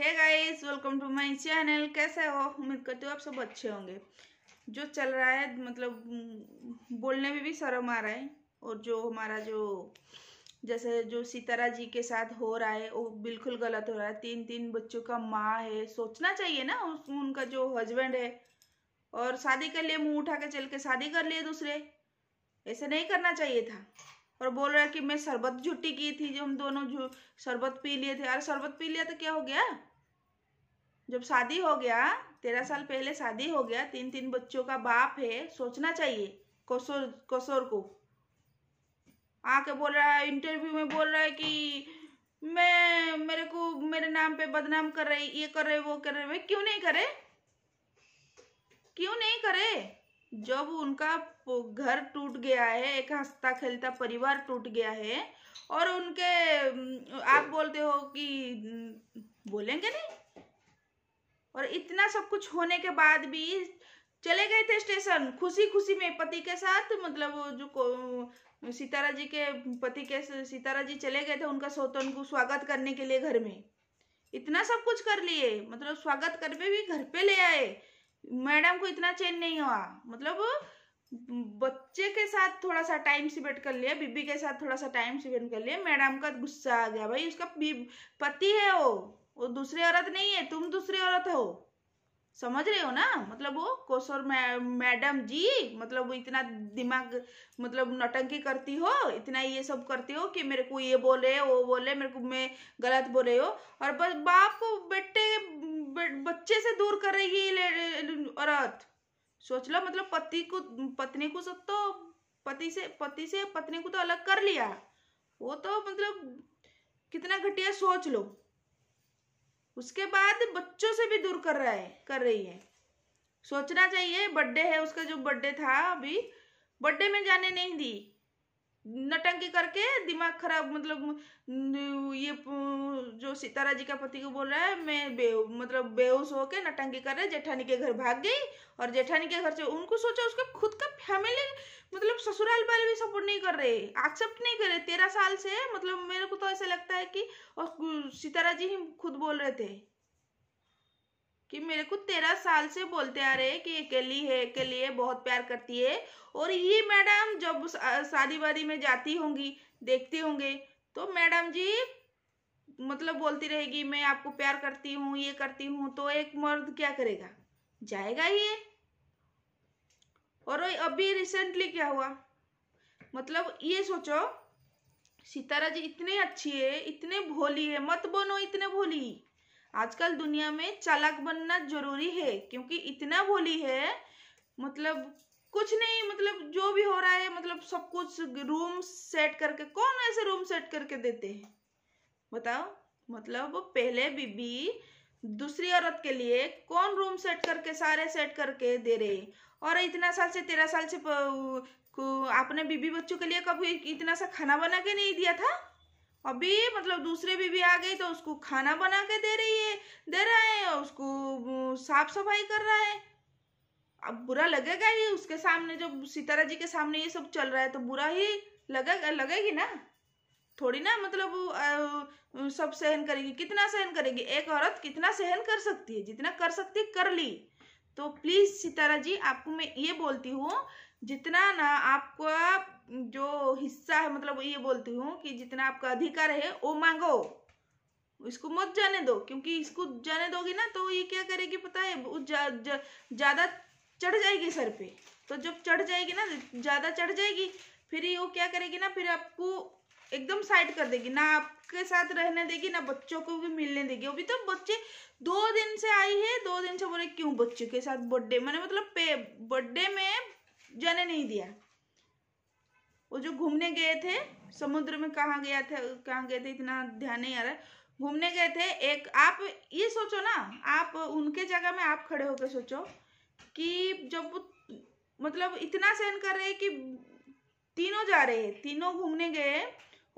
hey guys welcome to my channel कैसे हो उम्मीद करती हूँ आप सब अच्छे होंगे जो चल रहा है मतलब बोलने में भी शर्म आ रहा है और जो हमारा जो जैसे जो सीतारा जी के साथ हो रहा है वो बिल्कुल गलत हो रहा है तीन तीन बच्चों का माँ है सोचना चाहिए ना उस उनका जो हस्बैंड है और शादी कर लिए मुँह उठा के चल के शादी कर लिए दूसरे ऐसे नहीं करना चाहिए था और बोल रहा है कि मैं शरबत झुट्टी की थी जो हम दोनों शरबत पी लिए थे अरे शरबत पी लिया तो क्या हो गया जब शादी हो गया तेरह साल पहले शादी हो गया तीन तीन बच्चों का बाप है सोचना चाहिए कसोर कसोर को आके बोल रहा है इंटरव्यू में बोल रहा है कि मैं मेरे को मेरे नाम पे बदनाम कर रही ये कर रहे वो कर रहे क्यों नहीं करे क्यों नहीं करे जब उनका घर टूट गया है एक हंसता खेलता परिवार टूट गया है और उनके आप बोलते हो कि बोलेंगे नहीं और इतना सब कुछ होने के बाद भी चले गए थे स्टेशन खुशी खुशी में पति के साथ मतलब जो सीतारा जी के पति के सीतारा जी चले गए थे उनका सौतन को स्वागत करने के लिए घर में इतना सब कुछ कर लिए मतलब स्वागत कर भी घर पे ले आए मैडम को इतना चेंज नहीं हुआ मतलब बच्चे के साथ थोड़ा सा टाइम स्पेंड कर लिया बीबी के साथ थोड़ा सा टाइम स्पेंड कर लिया मैडम का गुस्सा आ गया भाई उसका पति है वो वो दूसरी औरत नहीं है तुम दूसरी औरत हो समझ रहे हो ना मतलब वो कोसोर मै, मैडम जी मतलब वो इतना दिमाग मतलब नटंकी करती हो इतना ये सब करती हो कि मेरे को ये बोले वो बोले मेरे को मैं गलत बोले हो और बस बाप को बेटे बच्चे से दूर करेगी औरत सोच लो मतलब पति को पत्नी को सब तो पति से पति से पत्नी को तो अलग कर लिया वो तो मतलब कितना घटिया सोच लो उसके बाद बच्चों से भी दूर कर रहा है कर रही है सोचना चाहिए बर्थडे है उसका जो बर्थडे था अभी बर्थडे में जाने नहीं दी नटंकी करके दिमाग खराब मतलब ये जो सीतारा जी का पति को बोल रहा है मैं बे मतलब बेहोश होके नटंकी कर रहे जेठानी के घर भाग गई और जेठानी के घर से उनको सोचा उसका खुद का फैमिली मतलब ससुराल वाले भी सपोर्ट नहीं कर रहे एक्सेप्ट नहीं कर रहे तेरह साल से मतलब मेरे को तो ऐसा लगता है कि और सीतारा जी ही खुद बोल रहे थे कि मेरे को तेरह साल से बोलते आ रहे कि अकेली है अकेली है बहुत प्यार करती है और ये मैडम जब शादी वादी में जाती होंगी देखते होंगे तो मैडम जी मतलब बोलती रहेगी मैं आपको प्यार करती हूँ ये करती हूँ तो एक मर्द क्या करेगा जाएगा ही और अभी रिसेंटली क्या हुआ मतलब ये सोचो सितारा जी इतनी अच्छी है इतने भोली है मत बनो इतने भोली आजकल दुनिया में चालाक बनना जरूरी है क्योंकि इतना बोली है मतलब कुछ नहीं मतलब जो भी हो रहा है मतलब सब कुछ रूम सेट करके कौन ऐसे रूम सेट करके देते हैं बताओ मतलब पहले बीबी दूसरी औरत के लिए कौन रूम सेट करके सारे सेट करके दे रहे और इतना साल से तेरह साल से आपने बीबी बच्चों के लिए कभी इतना सा खाना बना के नहीं दिया था अभी मतलब दूसरे बीबी आ गई तो उसको खाना बना के दे रही है दे रहा है और उसको साफ सफाई कर रहा है अब बुरा लगेगा ही उसके सामने जो सीतारा जी के सामने ये सब चल रहा है तो बुरा ही लगेगा लगेगी ना थोड़ी ना मतलब सब सहन करेगी कितना सहन करेगी एक औरत कितना सहन कर सकती है जितना कर सकती है कर ली तो प्लीज सितारा जी आपको मैं ये बोलती हूँ जितना ना आपका जो हिस्सा है मतलब ये बोलती हूँ कि जितना आपका अधिकार है वो मांगो इसको मत जाने दो क्योंकि इसको जाने दोगे ना तो ये क्या करेगी पता है ज़्यादा जा, चढ़ जाएगी सर पे तो जब चढ़ जाएगी ना ज़्यादा चढ़ जाएगी फिर ये वो क्या करेगी ना फिर आपको एकदम साइड कर देगी ना आपके साथ रहने देगी ना बच्चों को भी मिलने देगी अभी तो बच्चे दो दिन से आई है दो दिन से बोले क्यों बच्चे के साथ बर्थडे मैंने मतलब बर्थडे में जाने नहीं दिया वो जो घूमने गए थे समुद्र में कहाँ गया था कहाँ गए थे इतना ध्यान नहीं आ रहा है घूमने गए थे एक आप ये सोचो ना आप उनके जगह में आप खड़े होकर सोचो कि जब मतलब इतना सहन कर रहे कि तीनों जा रहे हैं तीनों घूमने गए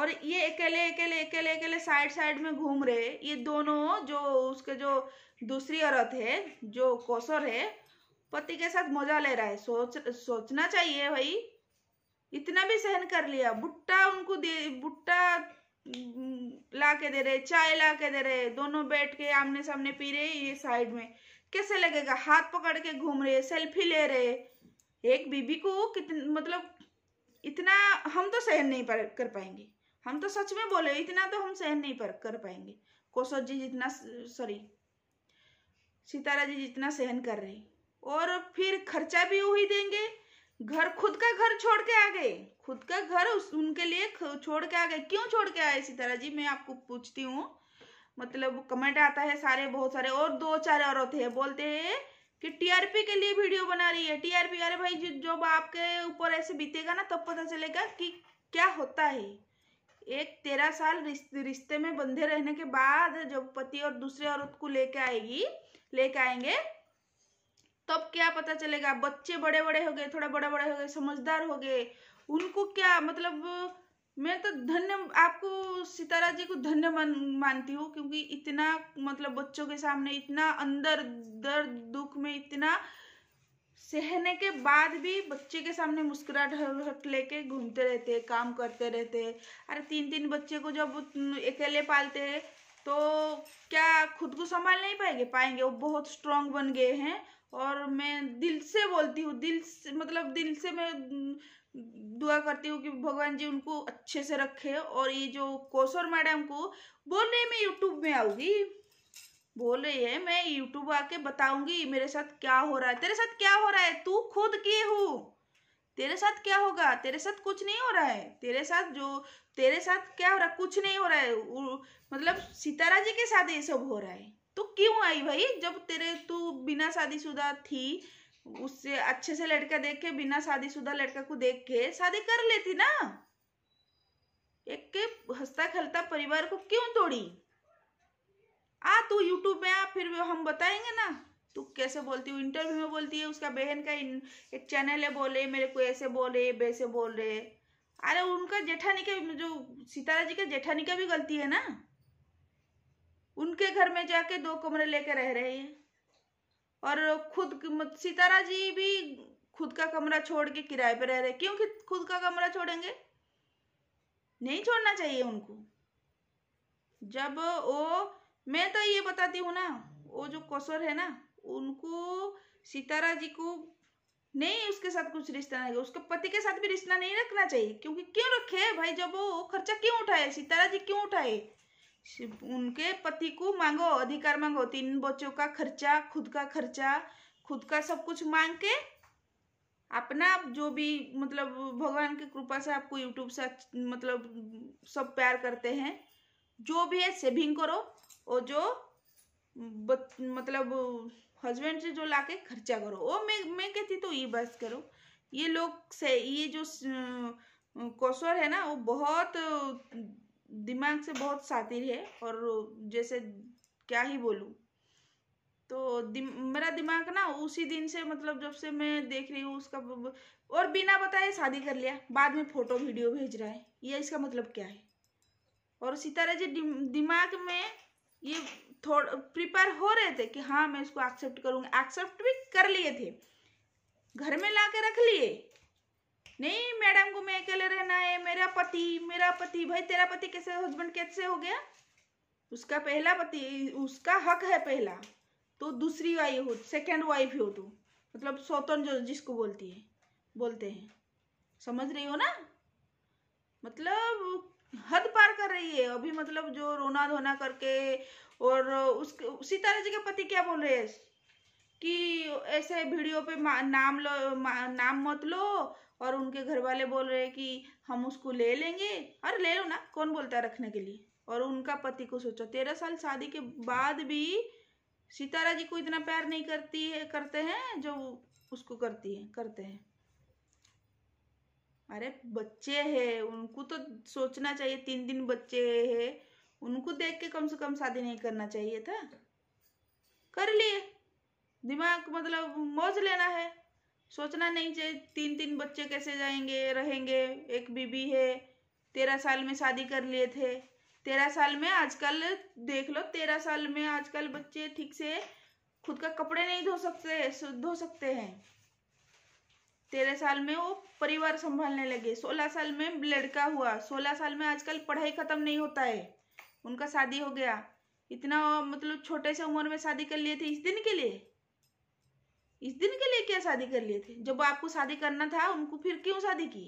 और ये अकेले अकेले अकेले अकेले साइड साइड में घूम रहे ये दोनों जो उसके जो दूसरी औरत है जो कौशर है पति के साथ मजा ले रहा है सोच सोचना चाहिए भाई इतना भी सहन कर लिया भुट्टा उनको दे भुट्टा ला के दे रहे चाय ला के दे रहे दोनों बैठ के आमने सामने पी रहे ये साइड में कैसे लगेगा हाथ पकड़ के घूम रहे सेल्फी ले रहे एक बीबी को कितन मतलब इतना हम तो सहन नहीं पर, कर पाएंगे हम तो सच में बोले इतना तो हम सहन नहीं पर, कर पाएंगे कोसो जी जितना सॉरी सितारा जी जितना सहन कर रहे और फिर खर्चा भी वही देंगे घर खुद का घर छोड़ के आ गए खुद का घर उस उनके लिए छोड़ के आ गए क्यों छोड़ के आए इसी तरह जी मैं आपको पूछती हूँ मतलब कमेंट आता है सारे बहुत सारे और दो चार और होते हैं बोलते हैं कि टीआरपी के लिए वीडियो बना रही है टीआरपी अरे भाई जो जब आपके ऊपर ऐसे बीतेगा ना तब तो पता चलेगा कि क्या होता है एक तेरह साल रिश्ते में बंधे रहने के बाद जब पति और दूसरे औरत को लेके आएगी लेके आएंगे तब क्या पता चलेगा बच्चे बड़े बड़े हो गए थोड़ा बड़ा बड़े हो गए समझदार हो गए उनको क्या मतलब मैं तो धन्य आपको सितारा जी को धन्य मान मानती हूँ क्योंकि इतना मतलब बच्चों के सामने इतना अंदर दर्द दुख में इतना सहने के बाद भी बच्चे के सामने मुस्कुराहट हट लेके घूमते रहते काम करते रहते अरे तीन तीन बच्चे को जब अकेले पालते हैं तो क्या खुद को संभाल नहीं पाएंगे पाएंगे वो बहुत स्ट्रांग बन गए हैं और मैं दिल से बोलती हूँ दिल से मतलब दिल से मैं दुआ करती हूँ कि भगवान जी उनको अच्छे से रखे और ये जो कोसर मैडम को बोल रही मैं यूट्यूब में आऊँगी बोल रही है मैं यूट्यूब आके बताऊंगी मेरे साथ क्या हो रहा है तेरे साथ क्या हो रहा है तू खुद की हूँ तेरे साथ क्या होगा तेरे साथ कुछ नहीं हो रहा है तेरे साथ जो तेरे साथ क्या हो रहा है कुछ नहीं हो रहा है मतलब सितारा जी के साथ ये सब हो रहा है तो क्यों आई भाई जब तेरे तू बिना शादीशुदा थी उससे अच्छे से लड़का देख के बिना शादीशुदा लड़का को देख के शादी कर लेती ना एक के हंसता खलता परिवार को क्यों तोड़ी आ तू यूट्यूब में आ फिर हम बताएंगे ना कैसे बोलती हूँ इंटरव्यू में बोलती है उसका बहन का एक चैनल है बोले मेरे को ऐसे बोले वैसे बोल रहे अरे उनका जेठानी के जो सीतारा जी के जेठानी का भी गलती है ना उनके घर में जाके दो कमरे लेके रह रहे हैं और खुद सीतारा जी भी खुद का कमरा छोड़ के किराए पर रह रहे क्यों खुद का कमरा छोड़ेंगे नहीं छोड़ना चाहिए उनको जब वो मैं तो ये बताती हूँ ना वो जो कसर है ना उनको सितारा जी को नहीं उसके साथ कुछ रिश्ता नहीं उसके पति के साथ भी रिश्ता नहीं रखना चाहिए क्योंकि क्यों रखे भाई जब वो खर्चा क्यों उठाए सितारा जी क्यों उठाए उनके पति को मांगो अधिकार मांगो तीन बच्चों का खर्चा खुद का खर्चा खुद का सब कुछ मांग के अपना जो भी मतलब भगवान की कृपा से आपको यूट्यूब से मतलब सब प्यार करते हैं जो भी है सेविंग करो और जो मतलब हस्बैंड से जो लाके खर्चा करो ओ मैं मैं कहती तो ये बस करो ये लोग से ये जो कौशर है ना वो बहुत दिमाग से बहुत शातिर है और जैसे क्या ही बोलूँ तो दिम, मेरा दिमाग ना उसी दिन से मतलब जब से मैं देख रही हूँ उसका और बिना बताए शादी कर लिया बाद में फोटो वीडियो भेज रहा है ये इसका मतलब क्या है और सितारा जी दिमाग में ये थोड़ा प्रिपेयर हो रहे थे कि हाँ मैं इसको एक्सेप्ट करूंगा एक्सेप्ट भी कर लिए थे घर में ला के रख लिए नहीं मैडम को मैं अकेले रहना है मेरा पति मेरा पति भाई तेरा पति कैसे हस्बैंड कैसे हो गया उसका पहला पति उसका हक है पहला तो दूसरी वाइफ हो सेकेंड वाइफ हो तू मतलब सौतन जो जिसको बोलती है बोलते हैं समझ रही हो ना मतलब हद पार कर रही है अभी मतलब जो रोना धोना करके और उस सीता जी के पति क्या बोल रहे हैं कि ऐसे वीडियो पे नाम लो नाम मत लो और उनके घर वाले बोल रहे हैं कि हम उसको ले लेंगे अरे ले लो ना कौन बोलता है रखने के लिए और उनका पति को सोचो तेरह साल शादी के बाद भी सीतारा जी को इतना प्यार नहीं करती है करते हैं जो उसको करती है करते हैं अरे बच्चे हैं उनको तो सोचना चाहिए तीन दिन बच्चे हैं उनको देख के कम से कम शादी नहीं करना चाहिए था कर लिए दिमाग मतलब मौज लेना है सोचना नहीं चाहिए तीन तीन बच्चे कैसे जाएंगे रहेंगे एक बीबी है तेरह साल में शादी कर लिए थे तेरह साल में आजकल देख लो तेरह साल में आजकल बच्चे ठीक से खुद का कपड़े नहीं धो सकते धो सकते हैं तेरह साल में वो परिवार संभालने लगे सोलह साल में लड़का हुआ सोलह साल में आजकल पढ़ाई खत्म नहीं होता है उनका शादी हो गया इतना मतलब छोटे से उम्र में शादी कर लिए थे इस दिन के लिए इस दिन के लिए क्या शादी कर लिए थे जब आपको शादी करना था उनको फिर क्यों शादी की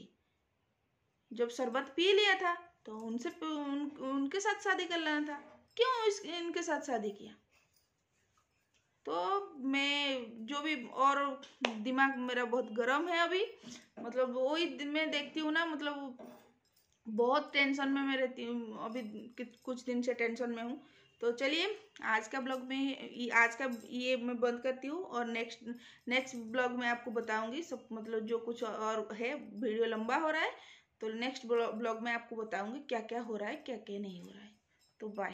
जब शरबत पी लिया था तो उनसे उन, उनके साथ शादी कर लेना था क्यों इस इनके साथ शादी किया तो मैं जो भी और दिमाग मेरा बहुत गर्म है अभी मतलब वही मैं देखती हूँ ना मतलब बहुत टेंशन में मैं रहती हूँ अभी कुछ दिन से टेंशन में हूँ तो चलिए आज का ब्लॉग में आज का ये मैं बंद करती हूँ और नेक्स्ट नेक्स्ट ब्लॉग में आपको बताऊंगी सब मतलब जो कुछ और है वीडियो लंबा हो रहा है तो नेक्स्ट ब्लॉग में आपको बताऊंगी क्या क्या हो रहा है क्या क्या नहीं हो रहा है तो बाय